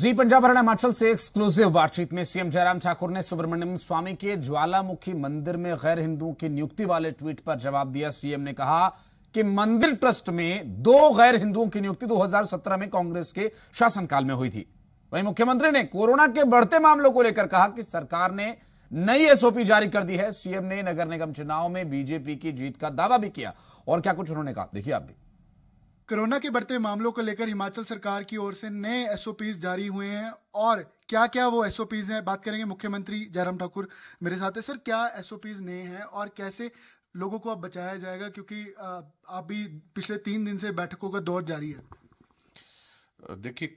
जी पंजाब हरियाणा हिमाचल से एक्सक्लूसिव बातचीत में सीएम जयराम ठाकुर ने सुब्रमण्यम स्वामी के ज्वालामुखी मंदिर में गैर हिंदुओं की नियुक्ति वाले ट्वीट पर जवाब दिया सीएम ने कहा कि मंदिर ट्रस्ट में दो गैर हिंदुओं की नियुक्ति 2017 में कांग्रेस के शासनकाल में हुई थी वहीं मुख्यमंत्री ने कोरोना के बढ़ते मामलों को लेकर कहा कि सरकार ने नई एसओपी जारी कर दी है सीएम ने नगर निगम चुनाव में बीजेपी की जीत का दावा भी किया और क्या कुछ उन्होंने कहा देखिए आप भी कोरोना के बढ़ते मामलों को लेकर हिमाचल सरकार की ओर से नए एसओपीज जारी हुए हैं और क्या क्या वो एसओपीज हैं बात करेंगे मुख्यमंत्री जयराम ठाकुर मेरे साथ है सर क्या एसओपीज नए हैं और कैसे लोगों को अब बचाया जाएगा क्योंकि अभी पिछले तीन दिन से बैठकों का दौर जारी है देखिए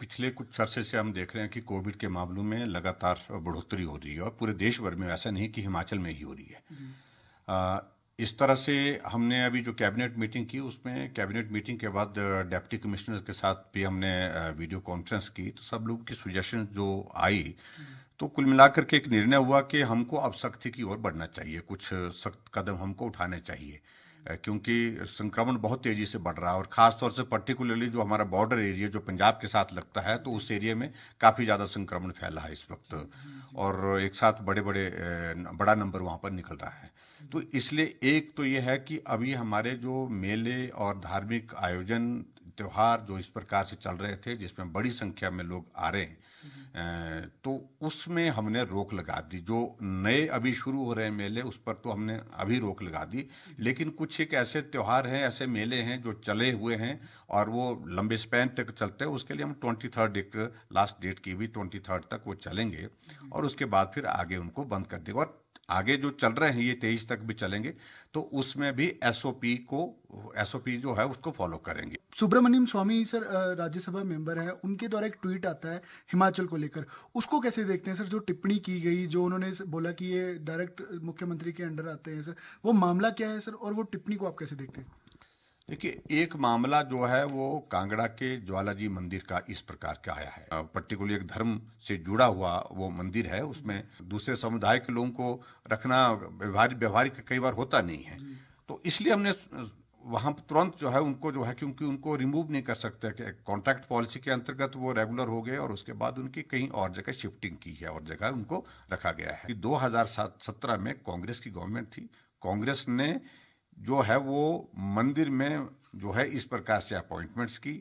पिछले कुछ अरसे से हम देख रहे हैं कि कोविड के मामलों में लगातार बढ़ोतरी हो रही है और पूरे देश भर में ऐसा नहीं कि हिमाचल में ही हो रही है हम्म। इस तरह से हमने अभी जो कैबिनेट मीटिंग की उसमें कैबिनेट मीटिंग के बाद डेप्टी कमिश्नर के साथ भी हमने वीडियो कॉन्फ्रेंस की तो सब लोगों की सुजेशन जो आई तो कुल मिलाकर के एक निर्णय हुआ कि हमको अब सख्ती की ओर बढ़ना चाहिए कुछ सख्त कदम हमको उठाने चाहिए क्योंकि संक्रमण बहुत तेजी से बढ़ रहा है और खासतौर से पर्टिकुलरली जो हमारा बॉर्डर एरिया जो पंजाब के साथ लगता है तो उस एरिया में काफ़ी ज़्यादा संक्रमण फैला है इस वक्त और एक साथ बड़े बड़े बड़ा नंबर वहाँ पर निकल रहा है तो इसलिए एक तो ये है कि अभी हमारे जो मेले और धार्मिक आयोजन त्यौहार जो इस प्रकार से चल रहे थे जिसमें बड़ी संख्या में लोग आ रहे हैं तो उसमें हमने रोक लगा दी जो नए अभी शुरू हो रहे हैं मेले उस पर तो हमने अभी रोक लगा दी लेकिन कुछ एक ऐसे त्यौहार हैं ऐसे मेले हैं जो चले हुए हैं और वो लंबे स्पैन तक चलते हैं उसके लिए हम ट्वेंटी थर्ड एक लास्ट डेट की भी ट्वेंटी थर्ड तक वो चलेंगे और उसके बाद फिर आगे उनको बंद कर देंगे और आगे जो चल रहे हैं ये तेईस तक भी चलेंगे तो उसमें भी एसओपी को एसओपी जो है उसको फॉलो करेंगे सुब्रमण्यम स्वामी सर राज्यसभा मेंबर है उनके द्वारा एक ट्वीट आता है हिमाचल को लेकर उसको कैसे देखते हैं सर जो टिप्पणी की गई जो उन्होंने बोला कि ये डायरेक्ट मुख्यमंत्री के अंडर आते हैं सर वो मामला क्या है सर और वो टिप्पणी को आप कैसे देखते हैं देखिए एक मामला जो है वो कांगड़ा के ज्वालाजी मंदिर का इस प्रकार का आया है पर्टिकुलर एक धर्म से जुड़ा हुआ वो मंदिर है उसमें दूसरे समुदाय के लोगों को रखना व्यवहारिक व्यवहारिक कई बार होता नहीं है तो इसलिए हमने वहां तुरंत जो है उनको जो है क्योंकि उनको रिमूव नहीं कर सकते कॉन्ट्रैक्ट पॉलिसी के अंतर्गत वो रेगुलर हो गए और उसके बाद उनकी कहीं और जगह शिफ्टिंग की है और जगह उनको रखा गया है दो 2017 में कांग्रेस की गवर्नमेंट थी कांग्रेस ने जो है वो मंदिर में जो है इस प्रकार से अपॉइंटमेंट्स की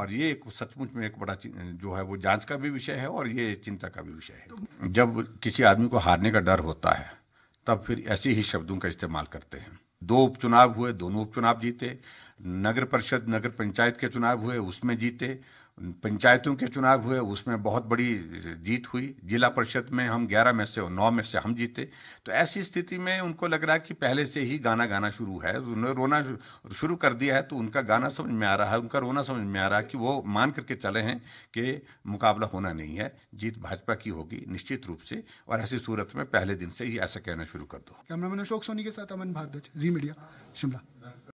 और ये एक सचमुच में एक बड़ा जो है वो जांच का भी विषय है और ये चिंता का भी विषय है जब किसी आदमी को हारने का डर होता है तब फिर ऐसे ही शब्दों का इस्तेमाल करते हैं दो उपचुनाव हुए दोनों उपचुनाव जीते नगर परिषद नगर पंचायत के चुनाव हुए उसमें जीते पंचायतों के चुनाव हुए उसमें बहुत बड़ी जीत हुई जिला परिषद में हम 11 में से और नौ में से हम जीते तो ऐसी स्थिति में उनको लग रहा है कि पहले से ही गाना गाना शुरू है उन्होंने रोना शुरू कर दिया है तो उनका गाना समझ में आ रहा है उनका रोना समझ में आ रहा है कि वो मान करके चले हैं कि मुकाबला होना नहीं है जीत भाजपा की होगी निश्चित रूप से और ऐसी सूरत में पहले दिन से ही ऐसा कहना शुरू कर दो मैन अशोक सोनी के साथ अमन भारद्वाज जी मीडिया शिमला